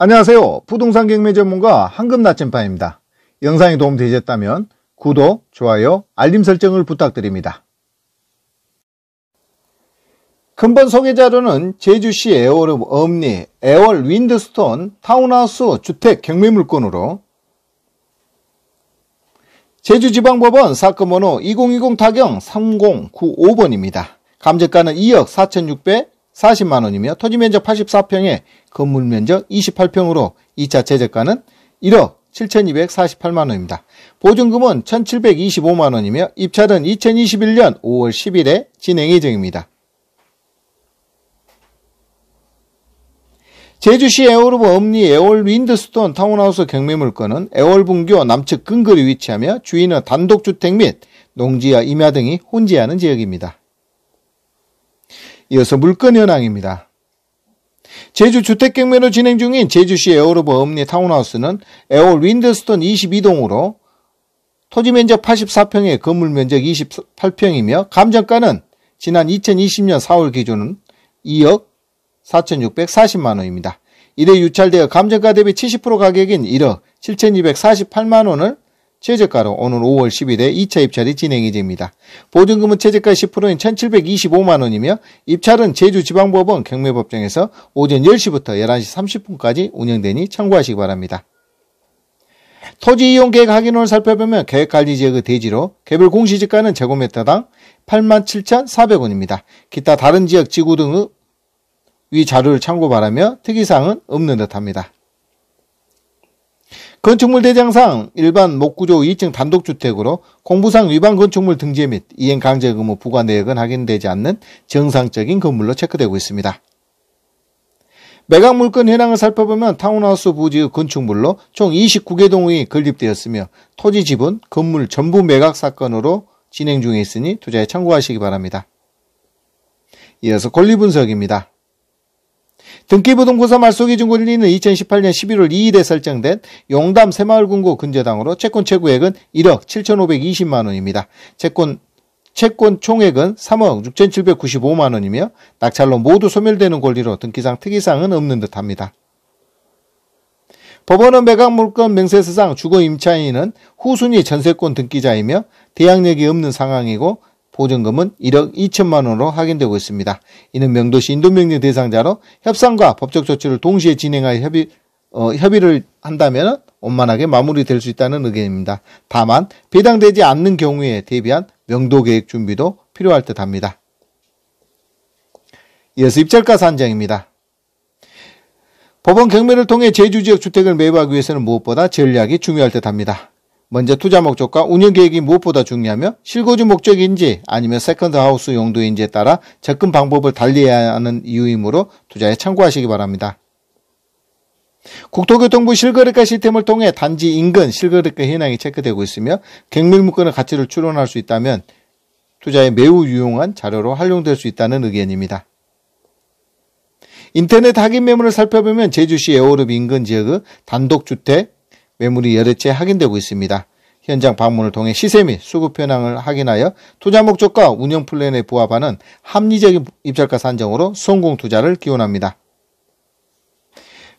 안녕하세요. 부동산 경매 전문가 황금 나침반입니다. 영상이 도움되셨다면 구독, 좋아요, 알림 설정을 부탁드립니다. 근본 소개 자료는 제주시 애월 엄리 애월 윈드스톤 타운하우스 주택 경매 물건으로 제주지방법원 사건 번호 2020 타경 3095번입니다. 감정가는 2억 4,600, 40만 원이며 토지 면적 84평에 건물 면적 28평으로 2차 제저가는 1억 7,248만 원입니다. 보증금은 1,725만 원이며 입찰은 2021년 5월 10일에 진행 예정입니다. 제주시 애월읍 엄리 애월 윈드스톤 타운하우스 경매물건은 애월분교 남측 근거리 위치하며 주인은 단독주택 및 농지와 임야 등이 혼재하는 지역입니다. 이어서 물건현황입니다. 제주 주택경매로 진행 중인 제주시 에어로버엄니 타운하우스는 에어 윈드스톤 22동으로 토지 면적 84평에 건물 면적 28평이며 감정가는 지난 2020년 4월 기준은 2억 4,640만원입니다. 이래 유찰되어 감정가 대비 70% 가격인 1억 7,248만원을 최저가로 오는 5월 10일에 2차 입찰이 진행이 됩니다. 보증금은 최저가 10%인 1725만원이며 입찰은 제주지방법원 경매법정에서 오전 10시부터 11시 30분까지 운영되니 참고하시기 바랍니다. 토지 이용 계획 확인원을 살펴보면 계획관리지역의 대지로 개별 공시지가는 제곱미터당 87,400원입니다. 기타 다른 지역 지구 등의 위 자료를 참고 바라며 특이사항은 없는 듯합니다. 건축물 대장상 일반 목구조 2층 단독주택으로 공부상 위반 건축물 등재 및 이행 강제 의무 부과 내역은 확인되지 않는 정상적인 건물로 체크되고 있습니다. 매각 물건 현황을 살펴보면 타운하우스 부지의 건축물로 총 29개 동이 건립되었으며 토지 지분, 건물 전부 매각 사건으로 진행 중에 있으니 투자에 참고하시기 바랍니다. 이어서 권리 분석입니다. 등기부등본서 말소기준금리는 2018년 11월 2일에 설정된 용담 새마을군고 근저당으로 채권 최고액은 1억 7,520만 원입니다. 채권 채권 총액은 3억 6,795만 원이며 낙찰로 모두 소멸되는 권리로 등기상 특이사항은 없는 듯합니다. 법원은 매각물건 명세서상 주거 임차인은 후순위 전세권 등기자이며 대항력이 없는 상황이고 보증금은 1억 2천만 원으로 확인되고 있습니다. 이는 명도시 인도명령 대상자로 협상과 법적 조치를 동시에 진행하여 협의, 어, 협의를 한다면 원만하게 마무리될 수 있다는 의견입니다. 다만 배당되지 않는 경우에 대비한 명도 계획 준비도 필요할 듯합니다. 이어서 입찰가 산정입니다. 법원 경매를 통해 제주 지역 주택을 매입하기 위해서는 무엇보다 전략이 중요할 듯합니다. 먼저 투자 목적과 운영 계획이 무엇보다 중요하며 실거주 목적인지 아니면 세컨드 하우스 용도인지에 따라 접근 방법을 달리해야 하는 이유이므로 투자에 참고하시기 바랍니다. 국토교통부 실거래가 시스템을 통해 단지 인근 실거래가 현황이 체크되고 있으며 경밀물건의 가치를 추론할 수 있다면 투자에 매우 유용한 자료로 활용될 수 있다는 의견입니다. 인터넷 확인 매물을 살펴보면 제주시 에오르 인근 지역의 단독주택, 매물이 여러 채 확인되고 있습니다. 현장 방문을 통해 시세 및 수급 현황을 확인하여 투자 목적과 운영 플랜에 부합하는 합리적인 입찰가 산정으로 성공 투자를 기원합니다.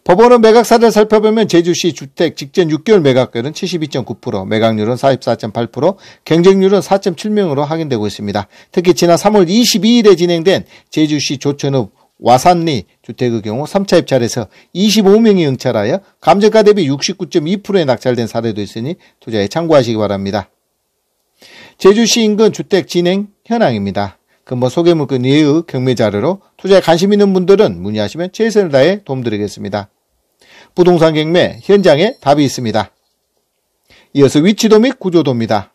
법원은 매각사를 살펴보면 제주시 주택 직전 6개월 매각률은 72.9%, 매각률은 44.8%, 경쟁률은 4.7명으로 확인되고 있습니다. 특히 지난 3월 22일에 진행된 제주시 조천읍 와산리 주택의 경우 3차 입찰에서 25명이 응찰하여 감정가 대비 6 9 2의 낙찰된 사례도 있으니 투자에 참고하시기 바랍니다. 제주시 인근 주택 진행 현황입니다. 금번 소개물건 예의 경매 자료로 투자에 관심 있는 분들은 문의하시면 최선을 다해 도움드리겠습니다. 부동산 경매 현장에 답이 있습니다. 이어서 위치도 및 구조도입니다.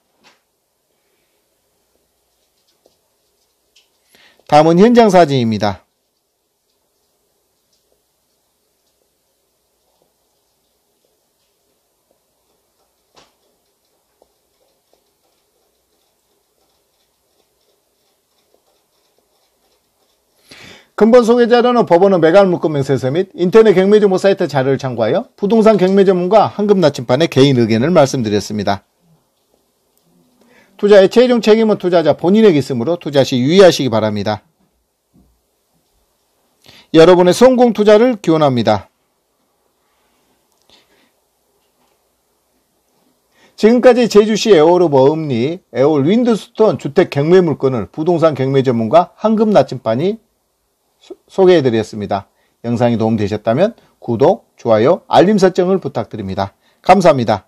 다음은 현장 사진입니다. 근본 소개자료는 법원의 매각 묶음 명세서 및 인터넷 경매정보 사이트 자료를 참고하여 부동산 경매 전문가 황금 나침반의 개인 의견을 말씀드렸습니다. 투자의 최종 책임은 투자자 본인에게 있으므로 투자 시 유의하시기 바랍니다. 여러분의 성공 투자를 기원합니다. 지금까지 제주시 에어로 버음리 에어 윈드스톤 주택 경매 물건을 부동산 경매 전문가 황금 나침반이 소개해 드렸습니다. 영상이 도움되셨다면 구독, 좋아요, 알림 설정을 부탁드립니다. 감사합니다.